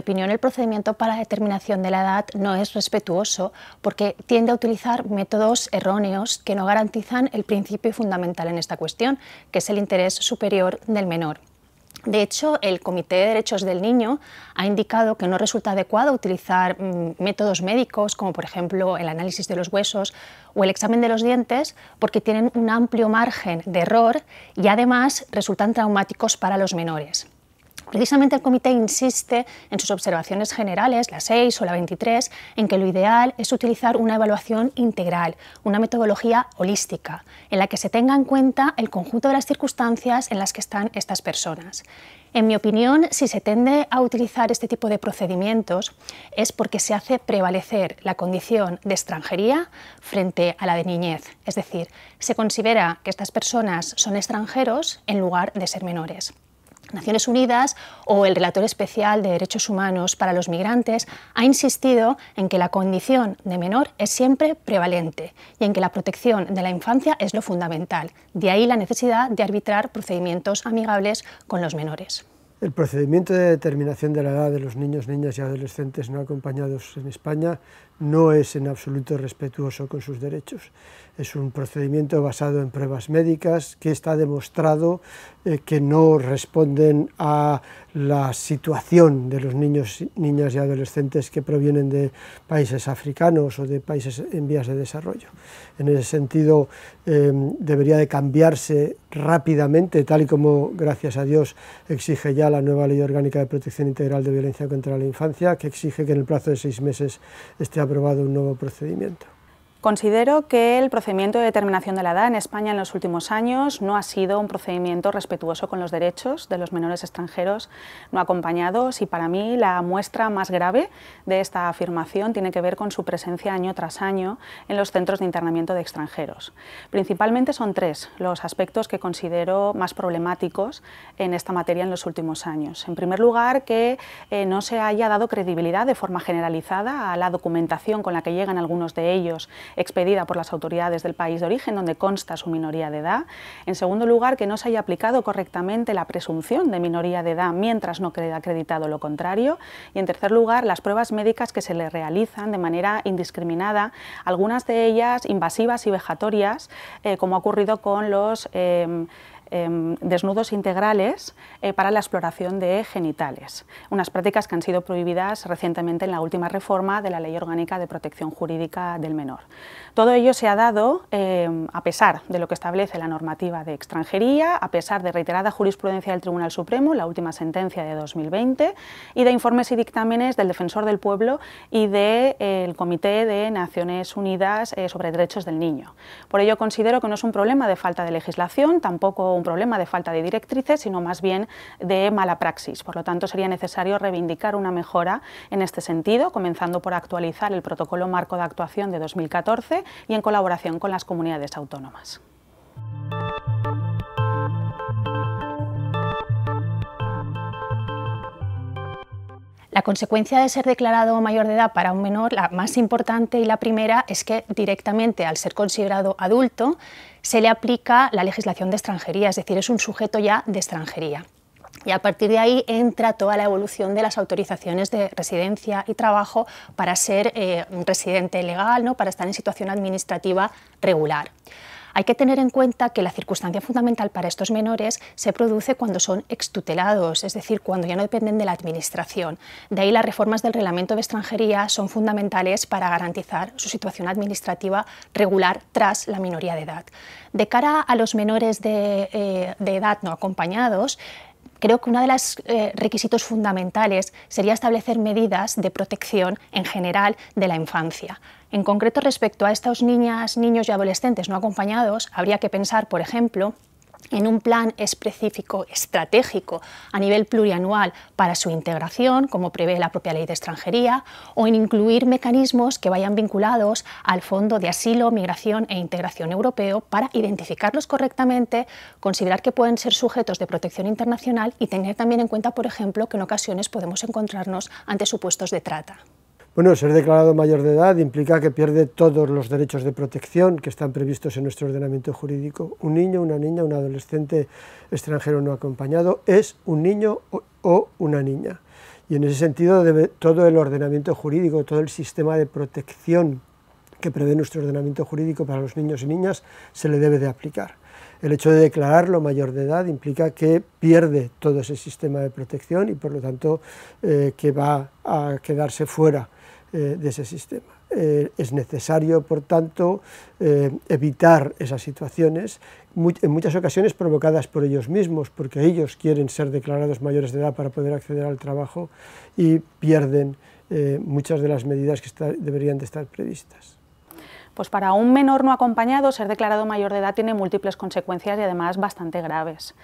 opinión, el procedimiento para la determinación de la edad no es respetuoso porque tiende a utilizar métodos erróneos que no garantizan el principio fundamental en esta cuestión, que es el interés superior del menor. De hecho, el Comité de Derechos del Niño ha indicado que no resulta adecuado utilizar mm, métodos médicos como por ejemplo el análisis de los huesos o el examen de los dientes porque tienen un amplio margen de error y además resultan traumáticos para los menores. Precisamente el comité insiste en sus observaciones generales, la 6 o la 23, en que lo ideal es utilizar una evaluación integral, una metodología holística, en la que se tenga en cuenta el conjunto de las circunstancias en las que están estas personas. En mi opinión, si se tende a utilizar este tipo de procedimientos es porque se hace prevalecer la condición de extranjería frente a la de niñez. Es decir, se considera que estas personas son extranjeros en lugar de ser menores. Naciones Unidas o el relator especial de Derechos Humanos para los Migrantes ha insistido en que la condición de menor es siempre prevalente y en que la protección de la infancia es lo fundamental. De ahí la necesidad de arbitrar procedimientos amigables con los menores. El procedimiento de determinación de la edad de los niños, niñas y adolescentes no acompañados en España no es en absoluto respetuoso con sus derechos. Es un procedimiento basado en pruebas médicas que está demostrado eh, que no responden a la situación de los niños, niñas y adolescentes que provienen de países africanos o de países en vías de desarrollo. En ese sentido, em, debería de cambiarse rápidamente, tal y como, gracias a Dios, exige ya la nueva Ley Orgánica de Protección Integral de Violencia contra la Infancia, que exige que en el plazo de seis meses esté aprobado un novo procedimento. Considero que el procedimiento de determinación de la edad en España en los últimos años no ha sido un procedimiento respetuoso con los derechos de los menores extranjeros no acompañados y para mí la muestra más grave de esta afirmación tiene que ver con su presencia año tras año en los centros de internamiento de extranjeros. Principalmente son tres los aspectos que considero más problemáticos en esta materia en los últimos años. En primer lugar, que eh, no se haya dado credibilidad de forma generalizada a la documentación con la que llegan algunos de ellos expedida por las autoridades del país de origen donde consta su minoría de edad. En segundo lugar, que no se haya aplicado correctamente la presunción de minoría de edad mientras no quede acreditado lo contrario. Y en tercer lugar, las pruebas médicas que se le realizan de manera indiscriminada, algunas de ellas invasivas y vejatorias, eh, como ha ocurrido con los... Eh, Em, desnudos integrales eh, para la exploración de genitales, unas prácticas que han sido prohibidas recientemente en la última reforma de la Ley Orgánica de Protección Jurídica del Menor. Todo ello se ha dado em, a pesar de lo que establece la normativa de extranjería, a pesar de reiterada jurisprudencia del Tribunal Supremo, la última sentencia de 2020, y de informes y dictámenes del Defensor del Pueblo y del eh, Comité de Naciones Unidas eh, sobre Derechos del Niño. Por ello considero que no es un problema de falta de legislación, tampoco un problema de falta de directrices, sino más bien de mala praxis. Por lo tanto, sería necesario reivindicar una mejora en este sentido, comenzando por actualizar el protocolo marco de actuación de 2014 y en colaboración con las comunidades autónomas. La consecuencia de ser declarado mayor de edad para un menor, la más importante y la primera, es que directamente al ser considerado adulto se le aplica la legislación de extranjería, es decir, es un sujeto ya de extranjería. Y a partir de ahí entra toda la evolución de las autorizaciones de residencia y trabajo para ser eh, un residente legal, ¿no? para estar en situación administrativa regular. Hay que tener en cuenta que la circunstancia fundamental para estos menores se produce cuando son extutelados, es decir, cuando ya no dependen de la Administración. De ahí las reformas del Reglamento de Extranjería son fundamentales para garantizar su situación administrativa regular tras la minoría de edad. De cara a los menores de, eh, edad no acompañados, creo que uno de los eh, requisitos fundamentales sería establecer medidas de protección en general de la infancia. En concreto, respecto a estos niñas, niños y adolescentes no acompañados, habría que pensar, por ejemplo, en un plan específico estratégico a nivel plurianual para su integración, como prevé la propia ley de extranjería, o en incluir mecanismos que vayan vinculados al Fondo de Asilo, Migración e Integración Europeo para identificarlos correctamente, considerar que pueden ser sujetos de protección internacional y tener también en cuenta, por ejemplo, que en ocasiones podemos encontrarnos ante supuestos de trata. Bueno, ser declarado mayor de edad implica que pierde todos los derechos de protección que están previstos en nuestro ordenamiento jurídico. Un niño, una niña, un adolescente extranjero no acompañado es un niño o una niña. Y en ese sentido todo el ordenamiento jurídico, todo el sistema de protección que prevé nuestro ordenamiento jurídico para los niños y niñas se le debe de aplicar. El hecho de declararlo mayor de edad implica que pierde todo ese sistema de protección y por lo tanto eh, que va a quedarse fuera eh, de ese sistema. Eh, es necesario, por tanto, eh, evitar esas situaciones, en muchas ocasiones provocadas por ellos mismos, porque ellos quieren ser declarados mayores de edad para poder acceder al trabajo y pierden muchas de las medidas que deberían de estar previstas. Pues para un menor no acompañado, ser declarado mayor de edad tiene múltiples consecuencias y además bastante graves.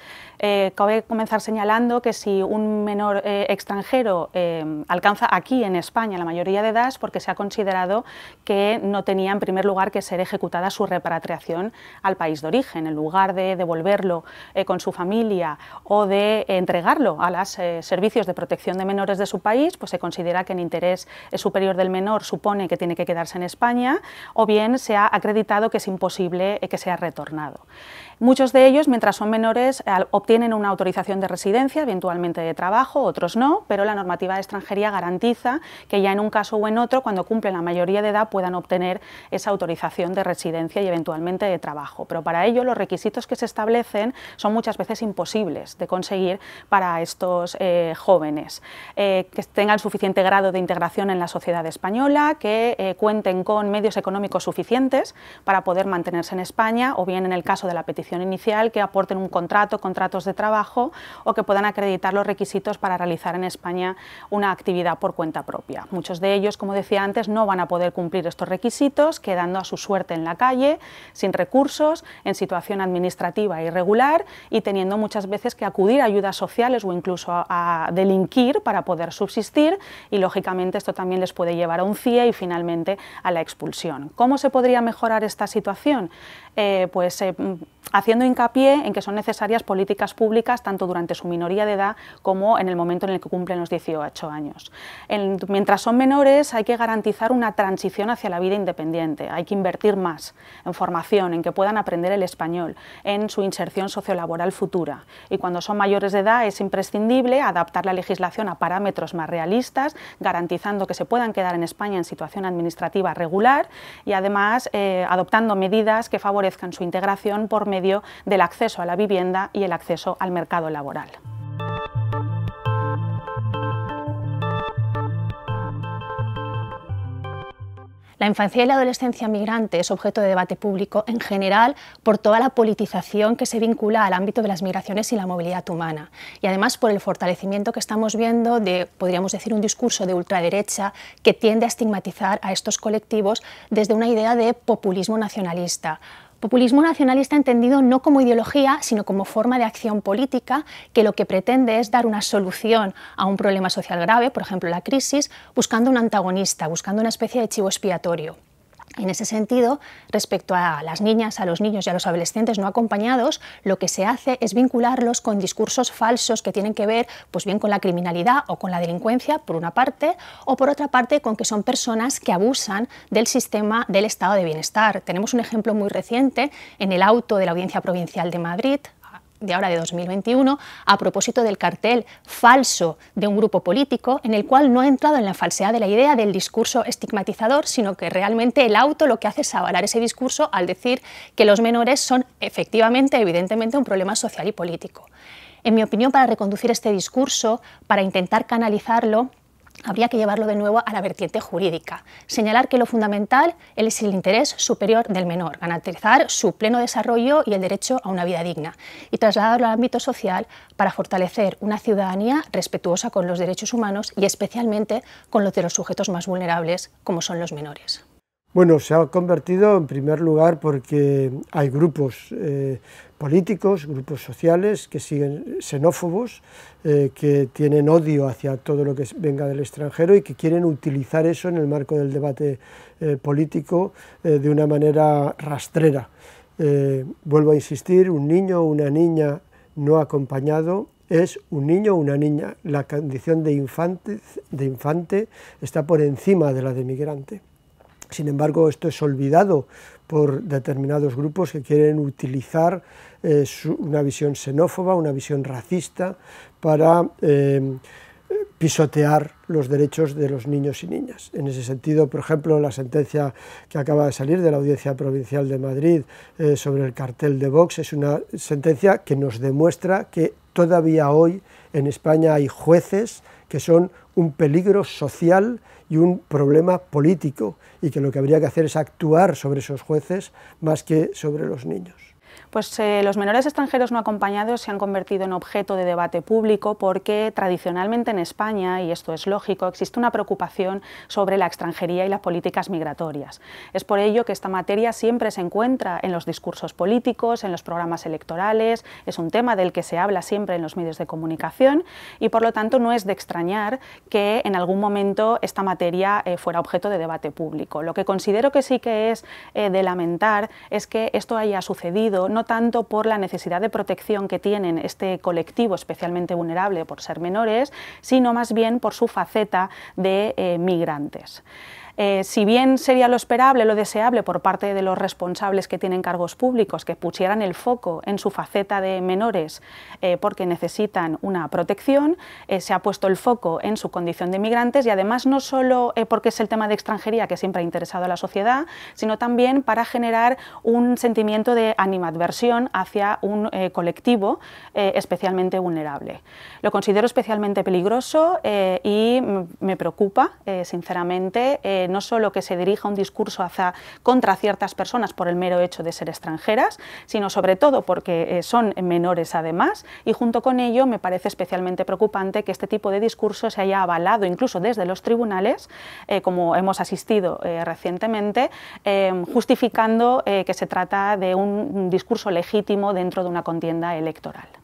Eh, cabe comenzar señalando que si un menor eh, extranjero eh, alcanza aquí en España la mayoría de edad es porque se ha considerado que no tenía en primer lugar que ser ejecutada su repatriación al país de origen, en lugar de devolverlo con su familia o de entregarlo a los servicios de protección de menores de su país, pues se considera que en interés superior del menor supone que tiene que quedarse en España o se ha acreditado que es imposible eh, que sea retornado. Muchos de ellos, mientras son menores, obtienen una autorización de residencia, eventualmente de trabajo, otros no, pero la normativa de extranjería garantiza que ya en un caso o en otro, cuando cumplen la mayoría de edad, puedan obtener esa autorización de residencia y eventualmente de trabajo. Pero para ello los requisitos que se establecen son muchas veces imposibles de conseguir para estos eh, jóvenes, eh, que tengan suficiente grado de integración en la sociedad española, que eh, cuenten con medios económicos suficientes para poder mantenerse en España o bien en el caso de la petición inicial, que aporten un contrato, contratos de trabajo o que puedan acreditar los requisitos para realizar en España una actividad por cuenta propia. Muchos de ellos, como decía antes, no van a poder cumplir estos requisitos, quedando a su suerte en la calle, sin recursos, en situación administrativa irregular y teniendo muchas veces que acudir a ayudas sociales o incluso a, delinquir para poder subsistir y, lógicamente, esto también les puede llevar a un CIE y finalmente a la expulsión. ¿Cómo se podría mejorar esta situación? Eh, pues eh, haciendo hincapié en que son necesarias políticas públicas tanto durante su minoría de edad como en el momento en el que cumplen los 18 años. mientras son menores hay que garantizar una transición hacia la vida independiente, hay que invertir más en formación, en que puedan aprender el español, en su inserción sociolaboral futura. Y cuando son mayores de edad es imprescindible adaptar la legislación a parámetros más realistas, garantizando que se puedan quedar en España en situación administrativa regular y además eh, adoptando medidas que favorezcan su integración por medio del acceso a la vivienda y el acceso al mercado laboral. La infancia y la adolescencia migrante es objeto de debate público en general por toda la politización que se vincula al ámbito de las migraciones y la movilidad humana y además por el fortalecimiento que estamos viendo de, podríamos decir, un discurso de ultraderecha que tiende a estigmatizar a estos colectivos desde una idea de populismo nacionalista. Populismo nacionalista entendido no como ideología, sino como forma de acción política que lo que pretende es dar una solución a un problema social grave, por ejemplo la crisis, buscando un antagonista, buscando una especie de chivo expiatorio. En ese sentido, respecto a las niñas, a los niños y a los adolescentes no acompañados, lo que se hace es vincularlos con discursos falsos que tienen que ver pues bien con la criminalidad o con la delincuencia, por una parte, o por otra parte con que son personas que abusan del sistema del estado de bienestar. Tenemos un ejemplo muy reciente en el auto de la Audiencia Provincial de Madrid de ahora de 2021 a propósito del cartel falso de un grupo político en el cual no ha entrado en la falsedad de la idea del discurso estigmatizador, sino que realmente el auto lo que hace es avalar ese discurso al decir que los menores son efectivamente, evidentemente, un problema social y político. En mi opinión, para reconducir este discurso, para intentar canalizarlo, habría que llevarlo de nuevo a la vertiente jurídica, señalar que lo fundamental es el interés superior del menor, garantizar su pleno desarrollo y el derecho a una vida digna, y trasladarlo al ámbito social para fortalecer una ciudadanía respetuosa con los derechos humanos y especialmente con los de los sujetos más vulnerables, como son los menores. Bueno, se ha convertido en primer lugar porque hay grupos eh, políticos, grupos sociales que siguen xenófobos, eh, que tienen odio hacia todo lo que venga del extranjero y que quieren utilizar eso en el marco del debate eh, político de una manera rastrera. vuelvo a insistir, un niño o una niña no acompañado es un niño o una niña. La condición de infante, de infante está por encima de la de migrante. Sin embargo, esto es olvidado por determinados grupos que quieren utilizar eh, una visión xenófoba, una visión racista, para eh, pisotear los derechos de los niños y niñas. En ese sentido, por ejemplo, la sentencia que acaba de salir de la Audiencia Provincial de Madrid eh, sobre el cartel de Vox es una sentencia que nos demuestra que todavía hoy en España hay jueces que son un peligro social y un problema político y que lo que habría que hacer es actuar sobre esos jueces más que sobre los niños. Pues eh, los menores extranjeros no acompañados se han convertido en objeto de debate público porque tradicionalmente en España, y esto es lógico, existe una preocupación sobre la extranjería y las políticas migratorias. Es por ello que esta materia siempre se encuentra en los discursos políticos, en los programas electorales, es un tema del que se habla siempre en los medios de comunicación y por lo tanto no es de extrañar que en algún momento esta materia eh, fuera objeto de debate público. Lo que considero que sí que es eh, de lamentar es que esto haya sucedido tanto por la necesidad de protección que tienen este colectivo especialmente vulnerable por ser menores, sino más bien por su faceta de eh, migrantes. Eh, si bien sería lo esperable, lo deseable por parte de los responsables que tienen cargos públicos, que pusieran el foco en su faceta de menores eh, porque necesitan una protección, eh, se ha puesto el foco en su condición de migrantes y además no solo porque es el tema de extranjería que siempre ha interesado a la sociedad, sino también para generar un sentimiento de animadversión hacia un colectivo especialmente vulnerable. Lo considero especialmente peligroso y me preocupa, sinceramente, no solo que se dirija un discurso contra ciertas personas por el mero hecho de ser extranjeras, sino sobre todo porque eh, son menores además, y junto con ello me parece especialmente preocupante que este tipo de discurso se haya avalado incluso desde los tribunales, eh, como hemos asistido eh, recientemente, justificando que se trata de un discurso legítimo dentro de una contienda electoral.